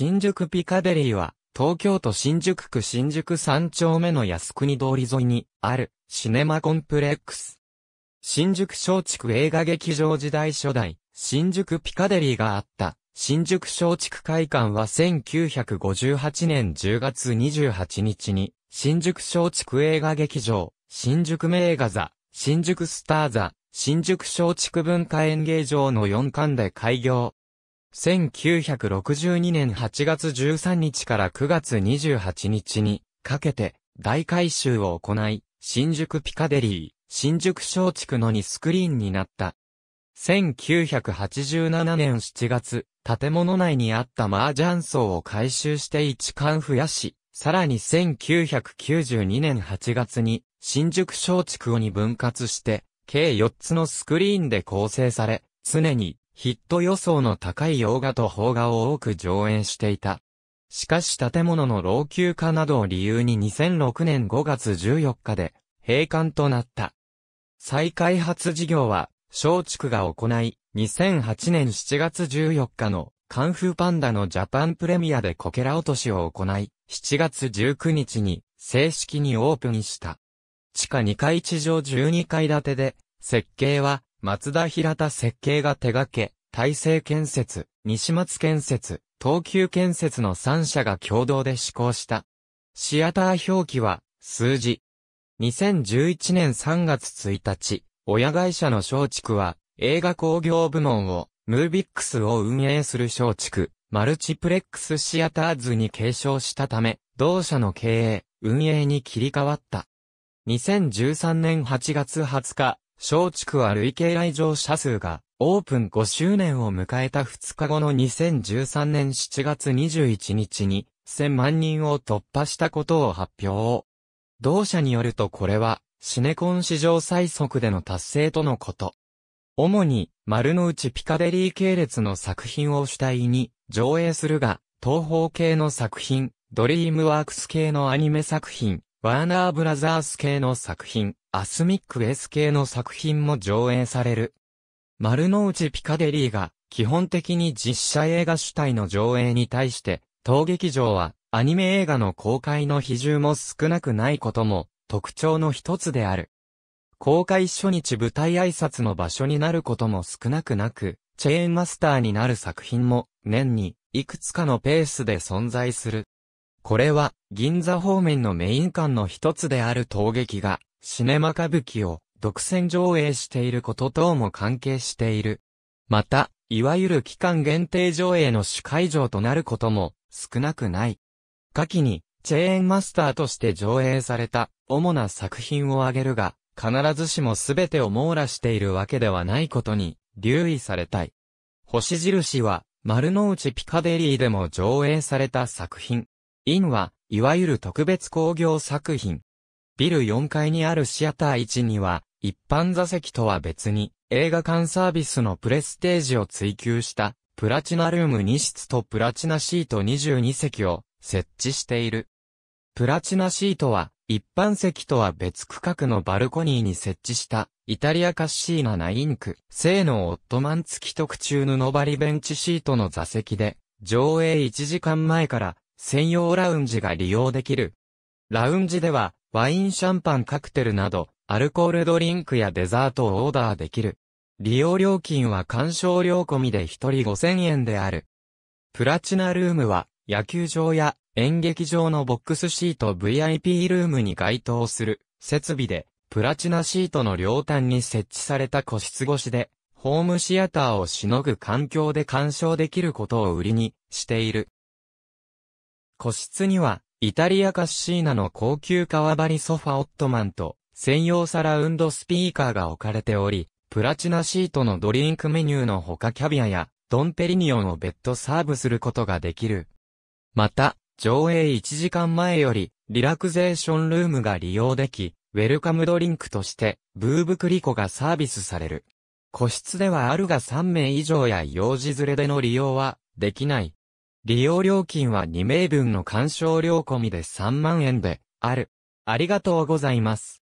新宿ピカデリーは、東京都新宿区新宿3丁目の靖国通り沿いにあるシネマコンプレックス。新宿松竹映画劇場時代初代、新宿ピカデリーがあった新宿松竹会館は1958年10月28日に新宿松竹映画劇場、新宿名画座、新宿スター座、新宿松竹文化演芸場の4館で開業、1962年8月13日から9月28日にかけて大改修を行い、新宿ピカデリー、新宿小竹の2スクリーンになった。1987年7月、建物内にあった麻雀層を改修して一貫増やし、さらに1992年8月に新宿小竹をに分割して、計4つのスクリーンで構成され、常にヒット予想の高い洋画と邦画を多く上演していた。しかし建物の老朽化などを理由に2006年5月14日で閉館となった。再開発事業は松竹が行い、2008年7月14日のカンフーパンダのジャパンプレミアでこけら落としを行い、7月19日に正式にオープンした。地下2階地上12階建てで、設計は松田平田設計が手掛け、大成建設、西松建設、東急建設の3社が共同で施行した。シアター表記は、数字。2011年3月1日、親会社の松竹は、映画工業部門を、ムービックスを運営する松竹、マルチプレックスシアターズに継承したため、同社の経営、運営に切り替わった。2013年8月20日、松竹は累計来場者数がオープン5周年を迎えた2日後の2013年7月21日に1000万人を突破したことを発表。同社によるとこれはシネコン史上最速での達成とのこと。主に丸の内ピカデリー系列の作品を主体に上映するが、東方系の作品、ドリームワークス系のアニメ作品、ワーナーブラザース系の作品、アスミック S 系の作品も上映される。丸の内ピカデリーが基本的に実写映画主体の上映に対して、当劇場はアニメ映画の公開の比重も少なくないことも特徴の一つである。公開初日舞台挨拶の場所になることも少なくなく、チェーンマスターになる作品も年にいくつかのペースで存在する。これは銀座方面のメイン館の一つである陶劇がシネマ歌舞伎を独占上映していること等も関係している。また、いわゆる期間限定上映の主会場となることも少なくない。下記に、チェーンマスターとして上映された主な作品を挙げるが、必ずしも全てを網羅しているわけではないことに留意されたい。星印は丸の内ピカデリーでも上映された作品。インは、いわゆる特別工業作品。ビル4階にあるシアター1には、一般座席とは別に、映画館サービスのプレステージを追求した、プラチナルーム2室とプラチナシート22席を設置している。プラチナシートは、一般席とは別区画のバルコニーに設置した、イタリアカッシーナナインク、性のオットマン付き特注布張りベンチシートの座席で、上映1時間前から、専用ラウンジが利用できる。ラウンジでは、ワインシャンパンカクテルなど、アルコールドリンクやデザートをオーダーできる。利用料金は鑑賞料込みで1人5000円である。プラチナルームは、野球場や演劇場のボックスシート VIP ルームに該当する設備で、プラチナシートの両端に設置された個室越しで、ホームシアターをしのぐ環境で鑑賞できることを売りにしている。個室にはイタリアカッシーナの高級革張りソファオットマンと専用サラウンドスピーカーが置かれており、プラチナシートのドリンクメニューのほかキャビアやドンペリニオンを別途サーブすることができる。また、上映1時間前よりリラクゼーションルームが利用でき、ウェルカムドリンクとしてブーブクリコがサービスされる。個室ではあるが3名以上や幼児連れでの利用はできない。利用料金は2名分の鑑賞料込みで3万円で、ある。ありがとうございます。